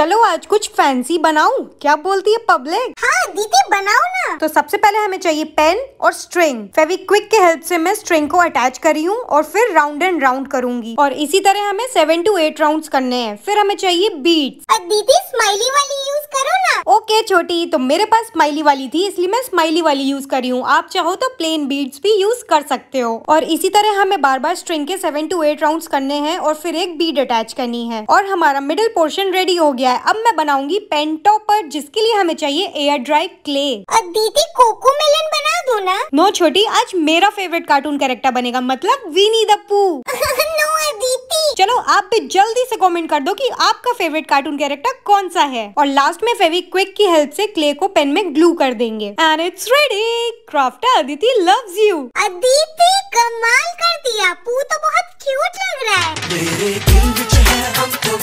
चलो आज कुछ फैंसी बनाऊं क्या बोलती है पब्लिक हाँ दीदी बनाओ ना तो सबसे पहले हमें चाहिए पेन और स्ट्रिंग फेविक्विक के हेल्प से मैं स्ट्रिंग को अटैच करी हूँ और फिर राउंड एंड राउंड करूंगी और इसी तरह हमें सेवन टू एट राउंड करने हैं फिर हमें चाहिए बीट दीदी स्माइली वाली यूज करो ना है छोटी तो मेरे पास स्माइली वाली थी इसलिए मैं स्माइली वाली यूज कर रही हूँ आप चाहो तो प्लेन बीड्स भी यूज कर सकते हो और इसी तरह हमें बार बार स्ट्रिंग के सेवन टू एट राउंड करने हैं और फिर एक बीड अटैच करनी है और हमारा मिडिल पोर्शन रेडी हो गया है अब मैं बनाऊंगी पेन टॉपर जिसके लिए हमें चाहिए एयर ड्राई क्ले दीदी कोको मिलन बना दो ना नो छोटी आज मेरा फेवरेट कार्टून कैरेक्टर बनेगा मतलब विनी द पू चलो आप भी जल्दी से कमेंट कर दो कि आपका फेवरेट कार्टून कैरेक्टर कौन सा है और लास्ट में फेवी क्विक की हेल्प से क्ले को पेन में ग्लू कर देंगे and it's ready crafter Aditi loves you Aditi कमाल कर दिया पू तो बहुत क्यूट लग रहा है